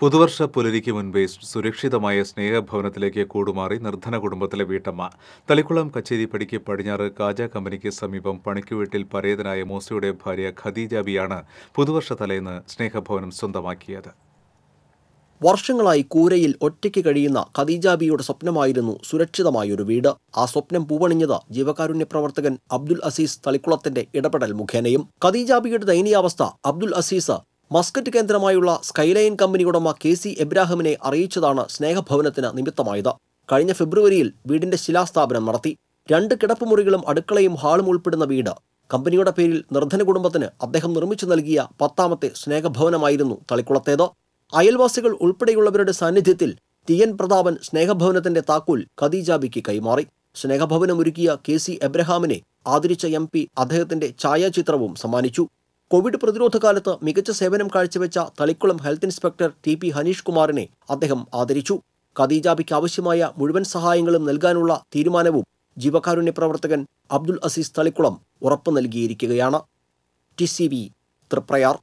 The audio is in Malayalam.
പുതുവർഷ പുലരിക്ക് മുൻപേ സുരക്ഷിതമായ സ്നേഹഭവനത്തിലേക്ക് കൂടുമാറി നിർധന കുടുംബത്തിലെ വീട്ടമ്മ തളിക്കുളം കച്ചേരിപ്പടിക്ക് പടിഞ്ഞാറ് കാജ കമ്പനിക്ക് സമീപം പണിക്കുവീട്ടിൽ പരേതനായ മോസയുടെ ഭാര്യ ഖദീജാബിയാണ് പുതുവർഷ തലേന്ന് സ്നേഹഭവനം സ്വന്തമാക്കിയത് വർഷങ്ങളായി കൂരയിൽ ഒറ്റയ്ക്ക് കഴിയുന്ന ഖദീജാബിയുടെ സ്വപ്നമായിരുന്നു സുരക്ഷിതമായൊരു വീട് ആ സ്വപ്നം പൂവണിഞ്ഞത് ജീവകാരുണ്യ പ്രവർത്തകൻ അബ്ദുൽ അസീസ് തളിക്കുളത്തിന്റെ ഇടപെടൽ മുഖേനയും ഖദീജാബിയുടെ ദയനീയാവസ്ഥ അബ്ദുൽ അസീസ് മസ്കറ്റ് കേന്ദ്രമായുള്ള സ്കൈലൈൻ കമ്പനി ഉടമ കെ സി എബ്രാഹിമിനെ അറിയിച്ചതാണ് സ്നേഹഭവനത്തിന് നിമിത്തമായത് കഴിഞ്ഞ ഫെബ്രുവരിയിൽ വീടിന്റെ ശിലാസ്ഥാപനം നടത്തി രണ്ട് കിടപ്പുമുറികളും അടുക്കളയും ഹാളും ഉൾപ്പെടുന്ന വീട് കമ്പനിയുടെ പേരിൽ നിർധന കുടുംബത്തിന് അദ്ദേഹം നിർമ്മിച്ചു നൽകിയ പത്താമത്തെ സ്നേഹഭവനമായിരുന്നു തളിക്കുളത്തേത് അയൽവാസികൾ ഉൾപ്പെടെയുള്ളവരുടെ സാന്നിധ്യത്തിൽ ടി എൻ പ്രതാപൻ സ്നേഹഭവനത്തിന്റെ താക്കോൽ ഖദീജാബിക്ക് കൈമാറി സ്നേഹഭവനമൊരുക്കിയ കെ സി എബ്രഹാമിനെ ആദരിച്ച എം പി അദ്ദേഹത്തിന്റെ ഛായാചിത്രവും സമ്മാനിച്ചു കോവിഡ് പ്രതിരോധ കാലത്ത് മികച്ച സേവനം കാഴ്ചവെച്ച Thalikulam health inspector T P Hanish കുമാറിനെ അദ്ദേഹം ആദരിച്ചു കദീജാബിക്ക് ആവശ്യമായ മുഴുവൻ സഹായങ്ങളും നൽകാനുള്ള തീരുമാനവും ജീവകാരുണ്യ പ്രവർത്തകൻ അബ്ദുൽ അസീസ് തളിക്കുളം ഉറപ്പു നൽകിയിരിക്കുകയാണ് ടി സി വി തൃപ്രയാർ